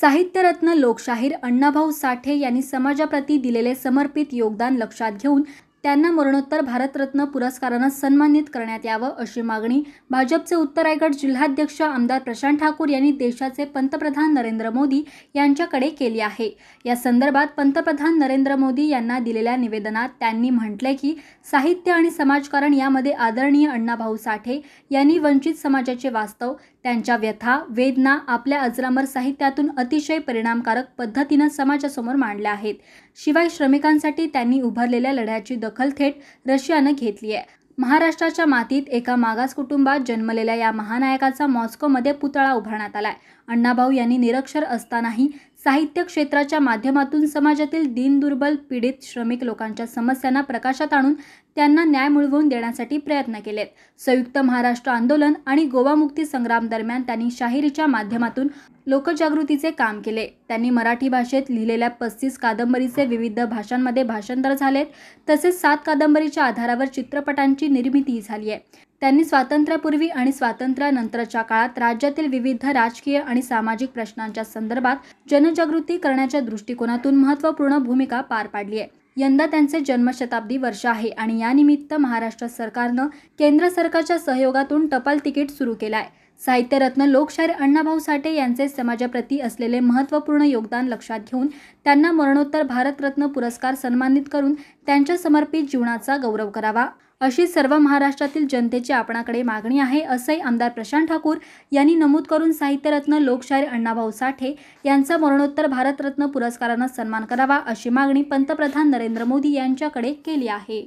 साहित्यरत्न लोकशाहीर अण्णाभाऊ साठे यांनी समाजाप्रती दिलेले समर्पित योगदान लक्षात घेऊन त्यांना मरणोत्तर भारतरत्न पुरस्कारानं सन्मानित करण्यात यावं अशी मागणी भाजपचे उत्तर उत्तरायगड जिल्हाध्यक्ष आमदार प्रशांत ठाकूर यांनी देशाचे पंतप्रधान नरेंद्र मोदी यांच्याकडे केली आहे या संदर्भात पंतप्रधान नरेंद्र मोदी यांना दिलेल्या निवेदनात त्यांनी म्हटलंय की साहित्य आणि समाजकारण यामध्ये आदरणीय अण्णाभाऊ साठे यांनी वंचित समाजाचे वास्तव त्यांच्या व्यथा वेदना आपल्या अजरामर साहित्यातून अतिशय परिणामकारक पद्धतीनं समाजासमोर मांडल्या आहेत शिवाय श्रमिकांसाठी त्यांनी उभारलेल्या लढ्याची दख दखल थेट रशियानं घेतली आहे महाराष्ट्राच्या मातीत एका मागास कुटुंबात जन्मलेल्या या महानायकाचा मॉस्कोमध्ये पुतळा उभारण्यात आलाय अण्णाभाऊ यांनी निरक्षर असतानाही साहित्य क्षेत्राच्या माध्यमातून समाजातील दिनदुर्बल पीडित श्रमिक लोकांच्या समस्यांना प्रकाशात आणून त्यांना न्याय मिळवून देण्यासाठी प्रयत्न केलेत संयुक्त महाराष्ट्र आंदोलन आणि गोवा मुक्ती संग्राम दरम्यान त्यांनी शाहिरीच्या माध्यमातून लोकजागृतीचे काम केले त्यांनी मराठी भाषेत लिहिलेल्या पस्तीस कादंबरीचे विविध भाषांमध्ये भाषांतर झालेत तसेच सात कादंबरीच्या आधारावर चित्रपटांची निर्मिती झाली आहे त्यांनी स्वातंत्र्यापूर्वी आणि स्वातंत्र्यानंतरच्या काळात राज्यातील विविध राजकीय आणि सामाजिक प्रश्नांच्या संदर्भात जनजागृती करण्याच्या दृष्टिकोनातून महत्त्वपूर्ण भूमिका पार पाडली आहे यंदा त्यांचे जन्मशताब्दी वर्ष आहे आणि यानिमित्त महाराष्ट्र सरकारनं केंद्र सरकारच्या सहयोगातून टपाल तिकीट सुरू केलं आहे साहित्यरत्न लोकशाहीर अण्णाभाऊ साठे यांचे समाजाप्रती असलेले महत्त्वपूर्ण योगदान लक्षात घेऊन त्यांना मरणोत्तर भारतरत्न पुरस्कार सन्मानित करून त्यांच्या समर्पित जीवनाचा गौरव करावा अशी सर्व महाराष्ट्रातील जनतेची आपणाकडे मागणी आहे असंही आमदार प्रशांत ठाकूर यांनी नमूद करून साहित्यरत्न लोकशाहीर अण्णाभाऊ साठे यांचा मरणोत्तर भारतरत्न पुरस्कारानं सन्मान करावा अशी मागणी पंतप्रधान नरेंद्र मोदी यांच्याकडे केली आहे